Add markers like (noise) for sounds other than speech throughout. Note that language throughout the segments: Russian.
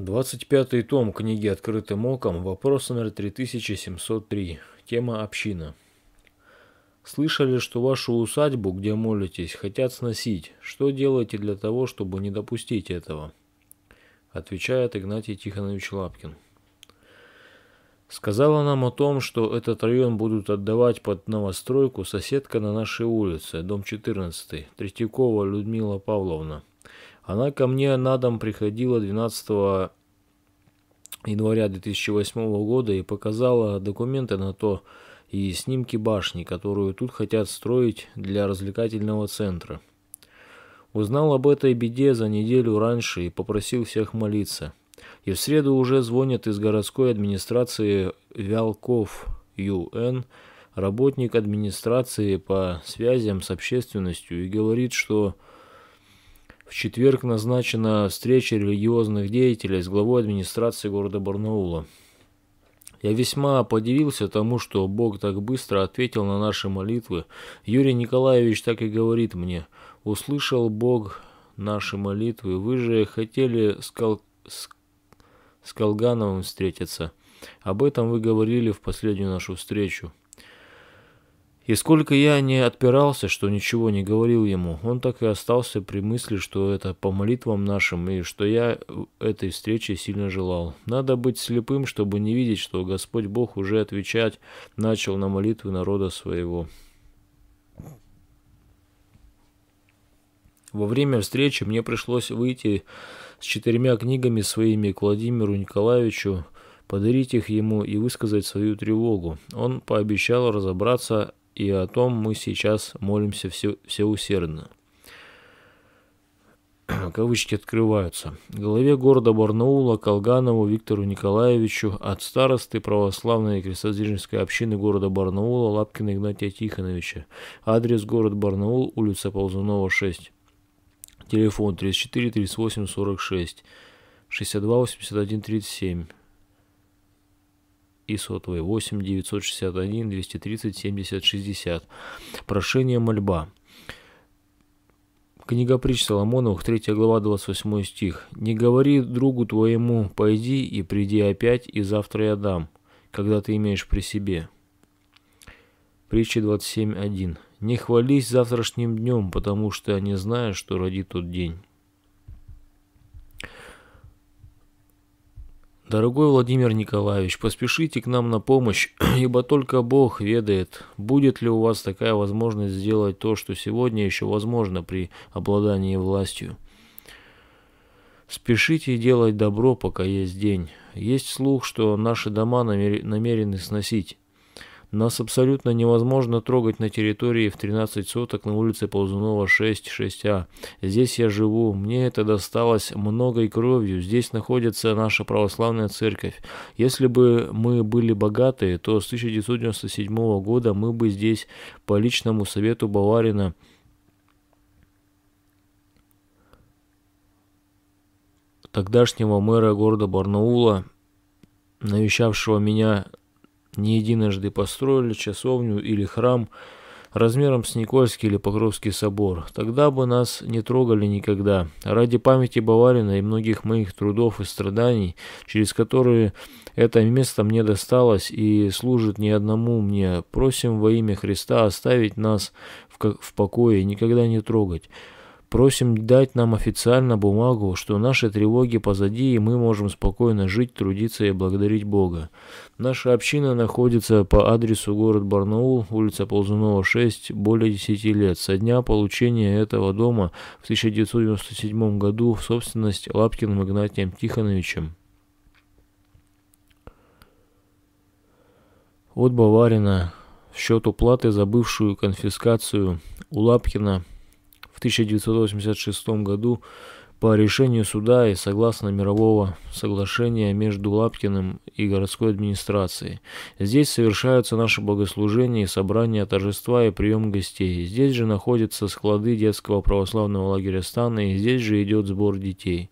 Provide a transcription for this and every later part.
25 том книги «Открытым оком», вопрос номер 3703, тема «Община». Слышали, что вашу усадьбу, где молитесь, хотят сносить. Что делаете для того, чтобы не допустить этого? Отвечает Игнатий Тихонович Лапкин. Сказала нам о том, что этот район будут отдавать под новостройку соседка на нашей улице, дом 14, Третьякова Людмила Павловна. Она ко мне на дом приходила 12 января 2008 года и показала документы на то и снимки башни, которую тут хотят строить для развлекательного центра. Узнал об этой беде за неделю раньше и попросил всех молиться. И в среду уже звонят из городской администрации Вялков ЮН, работник администрации по связям с общественностью, и говорит, что в четверг назначена встреча религиозных деятелей с главой администрации города Барнаула. Я весьма подивился тому, что Бог так быстро ответил на наши молитвы. Юрий Николаевич так и говорит мне, «Услышал Бог наши молитвы, вы же хотели с, Кол... с... с Колгановым встретиться. Об этом вы говорили в последнюю нашу встречу». И сколько я не отпирался, что ничего не говорил ему, он так и остался при мысли, что это по молитвам нашим, и что я этой встречи сильно желал. Надо быть слепым, чтобы не видеть, что Господь Бог уже отвечать начал на молитвы народа своего. Во время встречи мне пришлось выйти с четырьмя книгами своими к Владимиру Николаевичу, подарить их ему и высказать свою тревогу. Он пообещал разобраться и о том мы сейчас молимся все, все усердно. Кавычки открываются. Главе города Барнаула Колганову Виктору Николаевичу от старосты православной крестодвиженской общины города Барнаула Лапкина Игнатия Тихоновича. Адрес город Барнаул, улица Ползунова, 6. Телефон 34 38 46 62 81 37 и сотовые 8 961 230 70 60. Прошение мольба. Книга притч Соломоновых, 3 глава, 28 стих. «Не говори другу твоему, пойди и приди опять, и завтра я дам, когда ты имеешь при себе». Притчи 27.1. «Не хвались завтрашним днем, потому что не знаешь, что родит тот день». Дорогой Владимир Николаевич, поспешите к нам на помощь, (clears throat) ибо только Бог ведает, будет ли у вас такая возможность сделать то, что сегодня еще возможно при обладании властью. Спешите делать добро, пока есть день. Есть слух, что наши дома намерены сносить. Нас абсолютно невозможно трогать на территории в 13 соток на улице Ползунова 6, 6А. Здесь я живу, мне это досталось многой кровью, здесь находится наша православная церковь. Если бы мы были богатые, то с 1997 года мы бы здесь по личному совету Баварина тогдашнего мэра города Барнаула, навещавшего меня не единожды построили часовню или храм размером с Никольский или Покровский собор. Тогда бы нас не трогали никогда. Ради памяти Баварина и многих моих трудов и страданий, через которые это место мне досталось и служит не одному мне, просим во имя Христа оставить нас в, в покое и никогда не трогать. Просим дать нам официально бумагу, что наши тревоги позади, и мы можем спокойно жить, трудиться и благодарить Бога. Наша община находится по адресу город Барнаул, улица Ползунова, 6, более 10 лет. Со дня получения этого дома в 1997 году в собственность Лапкиным Игнатием Тихоновичем. От Баварина в счет уплаты за бывшую конфискацию у Лапкина – в 1986 году по решению суда и согласно мирового соглашения между Лапкиным и городской администрацией, здесь совершаются наши богослужения и собрания торжества и прием гостей. Здесь же находятся склады детского православного лагеря Стана и здесь же идет сбор детей.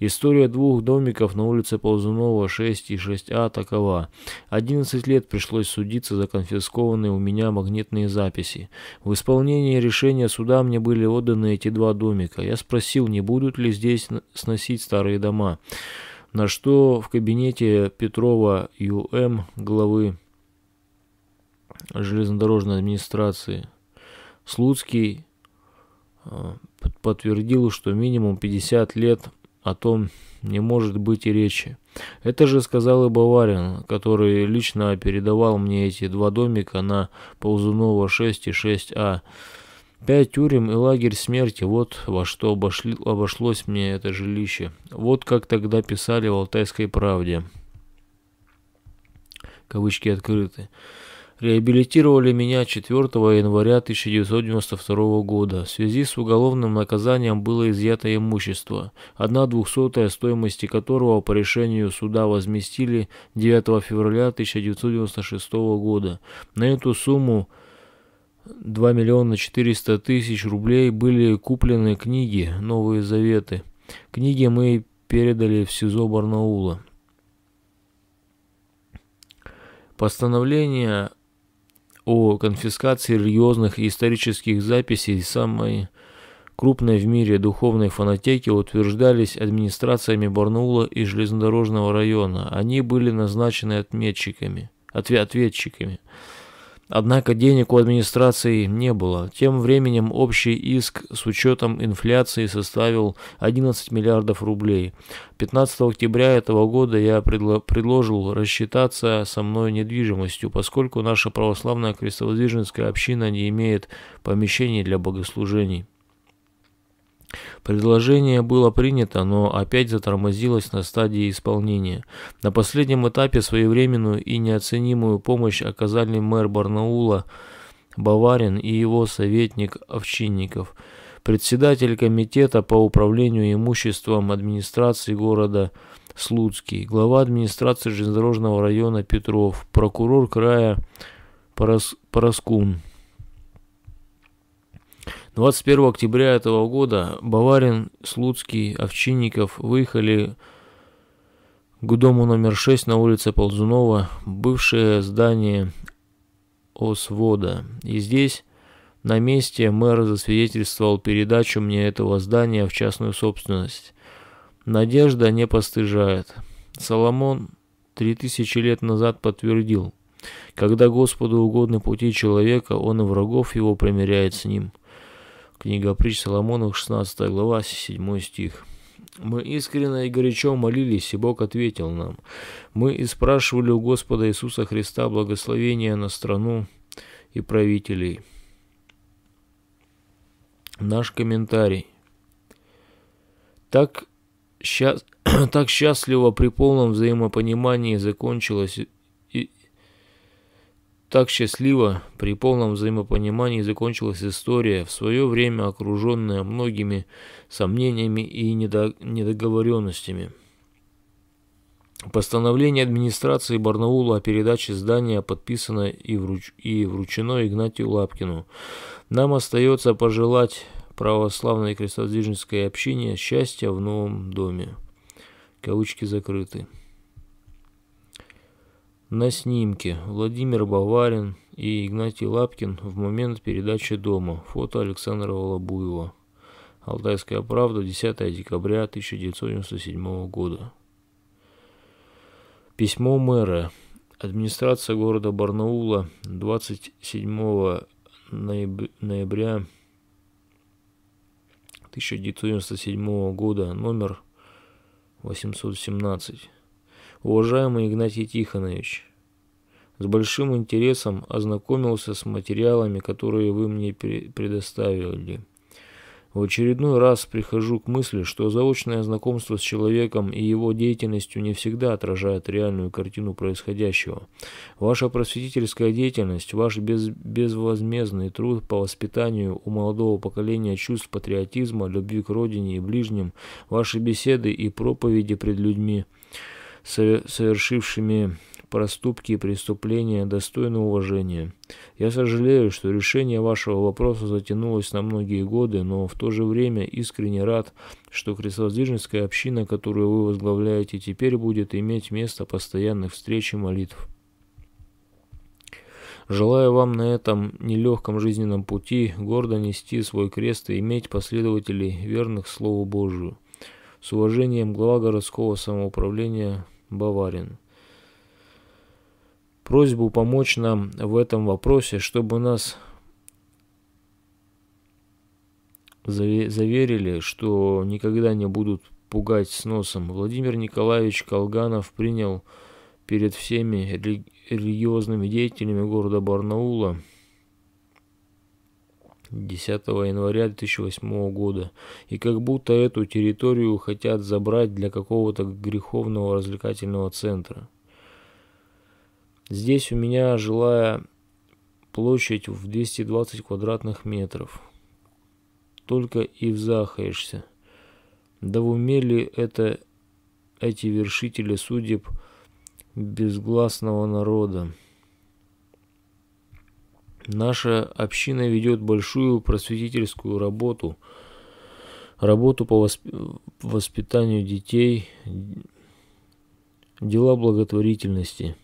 История двух домиков на улице Ползунова 6 и 6А такова. 11 лет пришлось судиться за конфискованные у меня магнитные записи. В исполнении решения суда мне были отданы эти два домика. Я спросил, не будут ли решили здесь сносить старые дома, на что в кабинете Петрова ЮМ, главы железнодорожной администрации, Слуцкий э, подтвердил, что минимум 50 лет о том не может быть и речи. Это же сказал и Баварин, который лично передавал мне эти два домика на Ползунова 6 и 6А. Пять тюрем и лагерь смерти – вот во что обошли, обошлось мне это жилище. Вот как тогда писали в «Алтайской правде». Кавычки открыты. Реабилитировали меня 4 января 1992 года. В связи с уголовным наказанием было изъято имущество, одна двухсотая стоимости которого по решению суда возместили 9 февраля 1996 года. На эту сумму – 2 миллиона 400 тысяч рублей были куплены книги «Новые заветы». Книги мы передали в СИЗО Барнаула. Постановление о конфискации религиозных и исторических записей самой крупной в мире духовной фонотеки утверждались администрациями Барнаула и железнодорожного района. Они были назначены отметчиками, ответ, ответчиками. ответчиками. Однако денег у администрации не было. Тем временем общий иск с учетом инфляции составил 11 миллиардов рублей. 15 октября этого года я предло предложил рассчитаться со мной недвижимостью, поскольку наша православная крестоводвиженская община не имеет помещений для богослужений. Предложение было принято, но опять затормозилось на стадии исполнения. На последнем этапе своевременную и неоценимую помощь оказали мэр Барнаула Баварин и его советник Овчинников, председатель комитета по управлению имуществом администрации города Слуцкий, глава администрации железнодорожного района Петров, прокурор края Порос... 21 октября этого года Баварин, Слуцкий, Овчинников выехали к дому номер 6 на улице Ползунова, бывшее здание Освода. И здесь, на месте, мэр засвидетельствовал передачу мне этого здания в частную собственность. Надежда не постыжает. Соломон три тысячи лет назад подтвердил, когда Господу угодны пути человека, он и врагов его примиряет с ним – Книга притч Соломоновых, 16 глава, 7 стих. Мы искренне и горячо молились, и Бог ответил нам. Мы и спрашивали у Господа Иисуса Христа благословения на страну и правителей. Наш комментарий. Так, счаст... (clears throat) так счастливо при полном взаимопонимании закончилась так счастливо, при полном взаимопонимании закончилась история, в свое время окруженная многими сомнениями и недоговоренностями. Постановление администрации Барнаула о передаче здания подписано и, вруч... и вручено Игнатию Лапкину. Нам остается пожелать православной крестодвиженской общине счастья в новом доме. Кавычки закрыты. На снимке Владимир Баварин и Игнатий Лапкин в момент передачи дома. Фото Александра Волобуева. Алтайская правда, 10 декабря 1997 года. Письмо мэра. Администрация города Барнаула 27 ноября 1997 года, номер 817. Уважаемый Игнатий Тихонович, с большим интересом ознакомился с материалами, которые вы мне предоставили. В очередной раз прихожу к мысли, что заочное знакомство с человеком и его деятельностью не всегда отражает реальную картину происходящего. Ваша просветительская деятельность, ваш без, безвозмездный труд по воспитанию у молодого поколения чувств патриотизма, любви к родине и ближним, ваши беседы и проповеди пред людьми – совершившими проступки и преступления достойны уважения. Я сожалею, что решение вашего вопроса затянулось на многие годы, но в то же время искренне рад, что крестовоздвиженская община, которую вы возглавляете, теперь будет иметь место постоянных встреч и молитв. Желаю вам на этом нелегком жизненном пути гордо нести свой крест и иметь последователей, верных Слову Божию. С уважением, глава городского самоуправления Баварин. Просьбу помочь нам в этом вопросе, чтобы нас заверили, что никогда не будут пугать с носом. Владимир Николаевич Колганов принял перед всеми религиозными деятелями города Барнаула 10 января 2008 года, и как будто эту территорию хотят забрать для какого-то греховного развлекательного центра. Здесь у меня жилая площадь в 220 квадратных метров. Только и взахаешься. Да в уме ли это эти вершители судеб безгласного народа? Наша община ведет большую просветительскую работу, работу по воспитанию детей, дела благотворительности.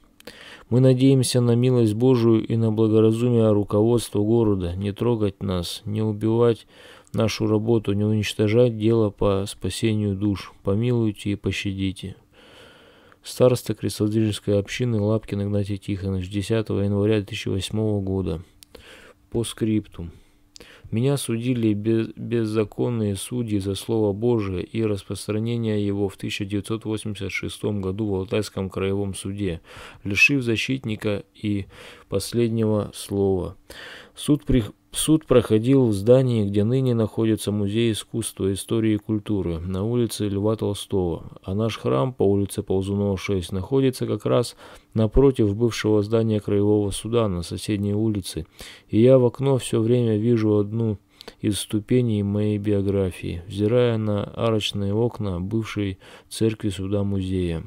Мы надеемся на милость Божию и на благоразумие руководства города, не трогать нас, не убивать нашу работу, не уничтожать дело по спасению душ. Помилуйте и пощадите. Староста Крестоводвиженской общины Лапкин Игнатий Тихонович 10 января 2008 года. По скрипту. Меня судили без, беззаконные судьи за Слово Божие и распространение его в 1986 году в Алтайском краевом суде, лишив защитника и последнего слова. Суд при, Суд проходил в здании, где ныне находится Музей искусства, истории и культуры, на улице Льва Толстого, а наш храм по улице Ползунова, 6 находится как раз напротив бывшего здания Краевого суда на соседней улице, и я в окно все время вижу одну из ступеней моей биографии, взирая на арочные окна бывшей церкви суда-музея.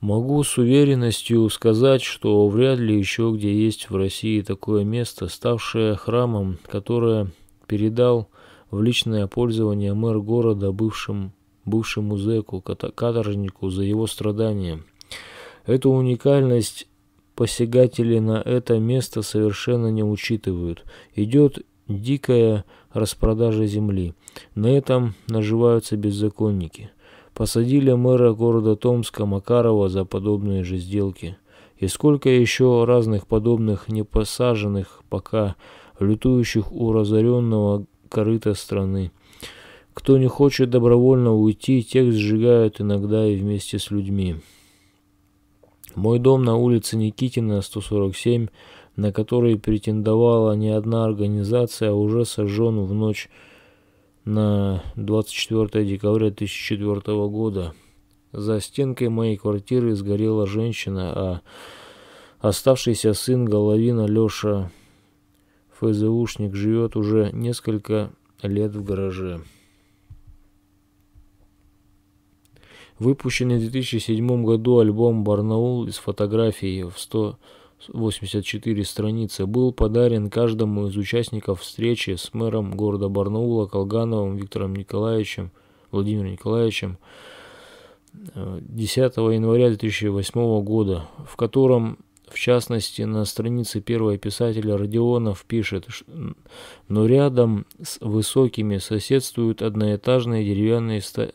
Могу с уверенностью сказать, что вряд ли еще где есть в России такое место, ставшее храмом, которое передал в личное пользование мэр города бывшим, бывшему зэку, каторжнику за его страдания. Эту уникальность посягатели на это место совершенно не учитывают. Идет дикая распродажа земли. На этом наживаются беззаконники. Посадили мэра города Томска Макарова за подобные же сделки. И сколько еще разных подобных непосаженных пока лютующих у разоренного корыта страны. Кто не хочет добровольно уйти, тех сжигают иногда и вместе с людьми. Мой дом на улице Никитина, 147, на который претендовала не одна организация, а уже сожжен в ночь на 24 декабря 2004 года. За стенкой моей квартиры сгорела женщина, а оставшийся сын Головина Леша, ФЗУшник, живет уже несколько лет в гараже. Выпущенный в 2007 году альбом «Барнаул» из фотографий в 100 84 страницы, был подарен каждому из участников встречи с мэром города Барнаула Колгановым Виктором Николаевичем, Владимиром Николаевичем 10 э, января 2008 года, в котором, в частности, на странице первого писателя Родионов пишет, но рядом с высокими соседствуют одноэтажные деревянные ста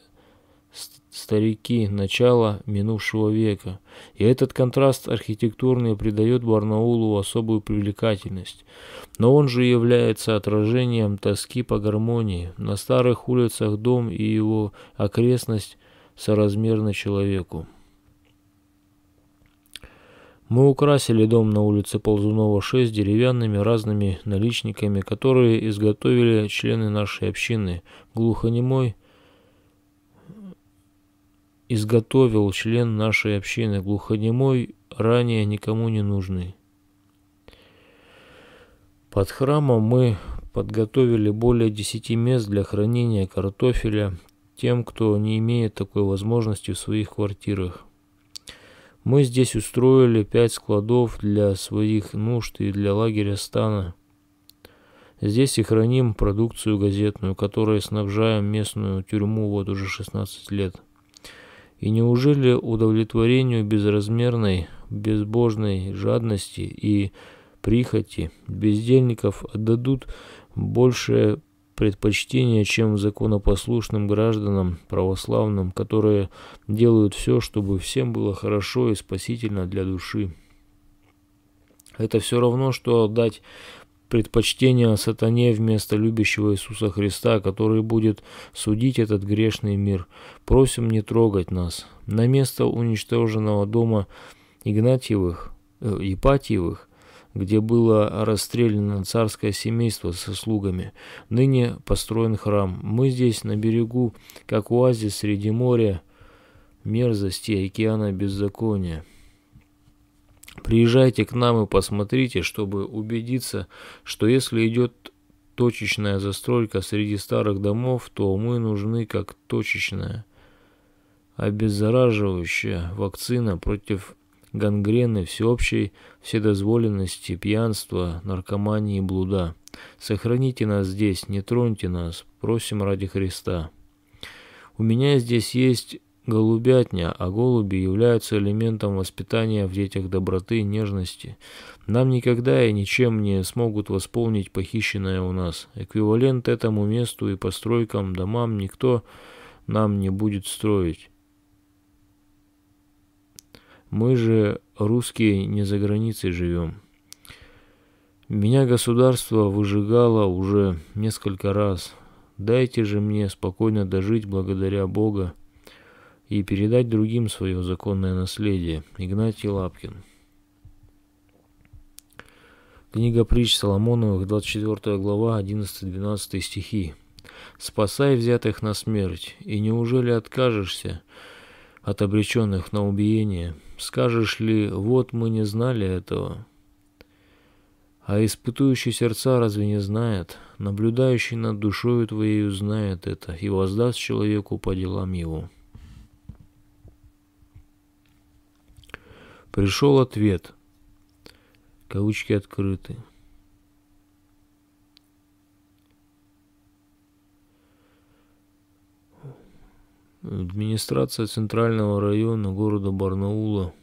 старики начала минувшего века. И этот контраст архитектурный придает Барнаулу особую привлекательность. Но он же является отражением тоски по гармонии. На старых улицах дом и его окрестность соразмерны человеку. Мы украсили дом на улице Ползунова 6 деревянными разными наличниками, которые изготовили члены нашей общины. Глухонемой изготовил член нашей общины глухонемой, ранее никому не нужный. Под храмом мы подготовили более 10 мест для хранения картофеля тем, кто не имеет такой возможности в своих квартирах. Мы здесь устроили 5 складов для своих нужд и для лагеря стана. Здесь и храним продукцию газетную, которой снабжаем местную тюрьму вот уже 16 лет. И неужели удовлетворению безразмерной, безбожной жадности и прихоти бездельников отдадут большее предпочтение, чем законопослушным гражданам православным, которые делают все, чтобы всем было хорошо и спасительно для души. Это все равно, что отдать предпочтение сатане вместо любящего Иисуса Христа, который будет судить этот грешный мир. Просим не трогать нас. На место уничтоженного дома Игнатьевых, э, Ипатьевых, где было расстреляно царское семейство со слугами. Ныне построен храм. Мы здесь, на берегу, как оазис среди моря, мерзости океана беззакония. Приезжайте к нам и посмотрите, чтобы убедиться, что если идет точечная застройка среди старых домов, то мы нужны как точечная, обеззараживающая вакцина против гангрены, всеобщей вседозволенности, пьянства, наркомании и блуда. Сохраните нас здесь, не троньте нас, просим ради Христа. У меня здесь есть голубятня, а голуби являются элементом воспитания в детях доброты и нежности. Нам никогда и ничем не смогут восполнить похищенное у нас. Эквивалент этому месту и постройкам, домам никто нам не будет строить. Мы же, русские, не за границей живем. Меня государство выжигало уже несколько раз. Дайте же мне спокойно дожить благодаря Бога и передать другим свое законное наследие. Игнатий Лапкин. Книга притч Соломоновых, 24 глава, 11-12 стихи. «Спасай взятых на смерть, и неужели откажешься от обреченных на убиение? Скажешь ли, вот мы не знали этого?» А испытующий сердца разве не знает? Наблюдающий над душою твоею знает это, и воздаст человеку по делам его. Пришел ответ. Кавычки открыты. Администрация Центрального района города Барнаула –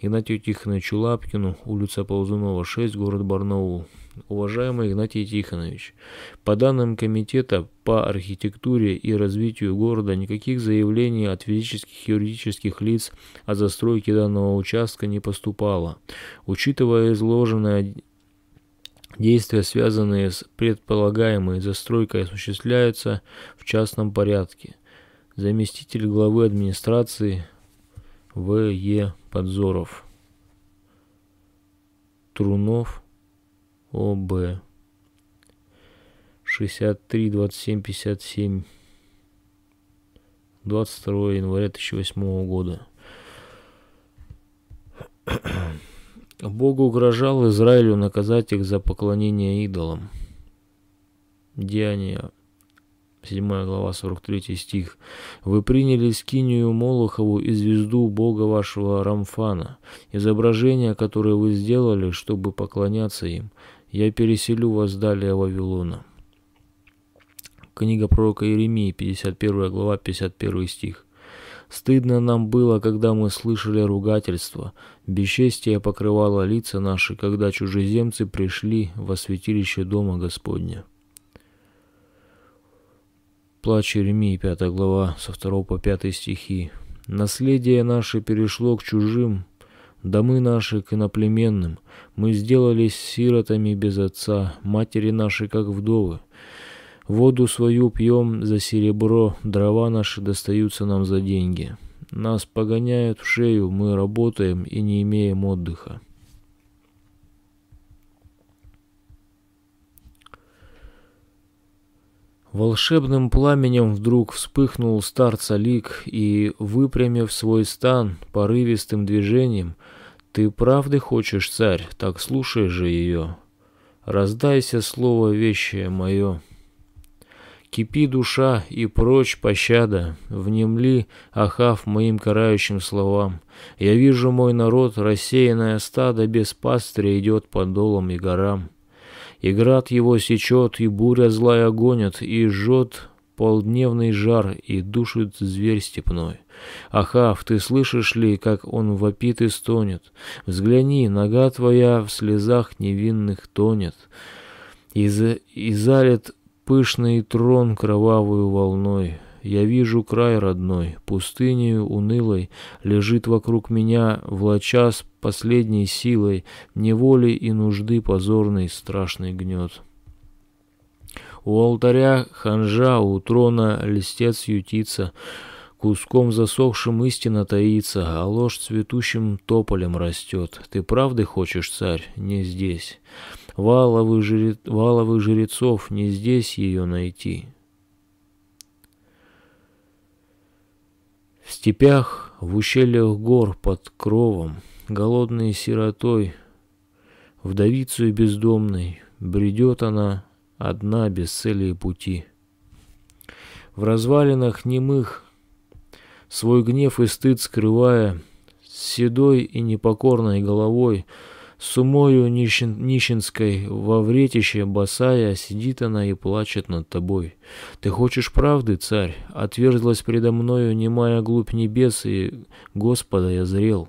Игнатию Тихоновичу Лапкину, улица Ползунова, 6, город Барнаул. Уважаемый Игнатий Тихонович, по данным Комитета по архитектуре и развитию города никаких заявлений от физических и юридических лиц о застройке данного участка не поступало. Учитывая изложенное, действия, связанные с предполагаемой застройкой, осуществляются в частном порядке. Заместитель главы администрации – в.Е. Подзоров. Трунов. О.Б. 63 27 57 22 января 2008 года. (coughs) Бог угрожал Израилю наказать их за поклонение идолам. Деяния 7 глава, 43 стих. «Вы приняли скинию Молохову и звезду Бога вашего Рамфана, изображение, которое вы сделали, чтобы поклоняться им. Я переселю вас далее Вавилона». Книга пророка Иеремии, 51 глава, 51 стих. Стыдно нам было, когда мы слышали ругательство. Бесчестие покрывало лица наши, когда чужеземцы пришли во святилище Дома Господня. Плач Еремии, 5 глава, со 2 по 5 стихи. «Наследие наше перешло к чужим, домы наши к иноплеменным. Мы сделались сиротами без отца, матери наши как вдовы. Воду свою пьем за серебро, дрова наши достаются нам за деньги. Нас погоняют в шею, мы работаем и не имеем отдыха». Волшебным пламенем вдруг вспыхнул старца лик и, выпрямив свой стан порывистым движением, «Ты правды хочешь, царь, так слушай же ее. Раздайся слово вещее мое. Кипи душа и прочь пощада, внемли, ахав моим карающим словам. Я вижу мой народ, рассеянное стадо без пастыря идет по долам и горам». И град его сечет, и буря злая гонит, и жжет полдневный жар, и душит зверь степной. Ахав, ты слышишь ли, как он вопит и стонет? Взгляни, нога твоя в слезах невинных тонет, и, за... и залит пышный трон кровавую волной я вижу край родной, пустынею унылой, лежит вокруг меня, влача с последней силой, неволи и нужды позорный страшный гнет. У алтаря ханжа, у трона листец ютится, куском засохшим истина таится, а ложь цветущим тополем растет. Ты правды хочешь, царь, не здесь. Валовых, жре... Валовых жрецов не здесь ее найти. В степях, в ущельях гор под кровом, голодной сиротой, вдовицей бездомной, бредет она одна без цели и пути. В развалинах немых, свой гнев и стыд скрывая, с седой и непокорной головой, с умою нищен, нищенской во вретище босая сидит она и плачет над тобой. Ты хочешь правды, царь? Отверзлась предо мною немая глубь небес, и Господа я зрел.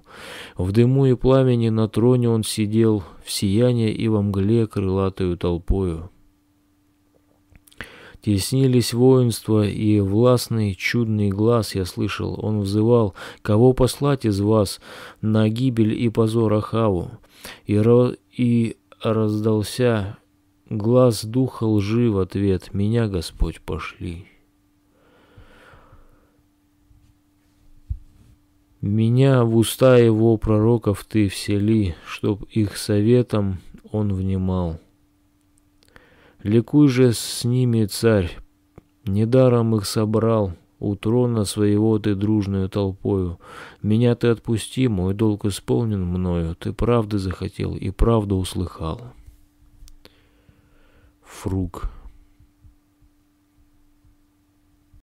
В дыму и пламени на троне он сидел, в сиянии и во мгле крылатую толпою. Теснились воинства, и властный чудный глаз я слышал. Он взывал, кого послать из вас на гибель и позор Ахаву. И, ро... и раздался глаз духа лжи в ответ, меня, Господь, пошли. Меня в уста его пророков ты всели, чтоб их советом он внимал. Ликуй же с ними, царь, недаром их собрал, у трона своего ты дружную толпою. Меня ты отпусти, мой долг исполнен мною. Ты правды захотел и правду услыхал. Фрук.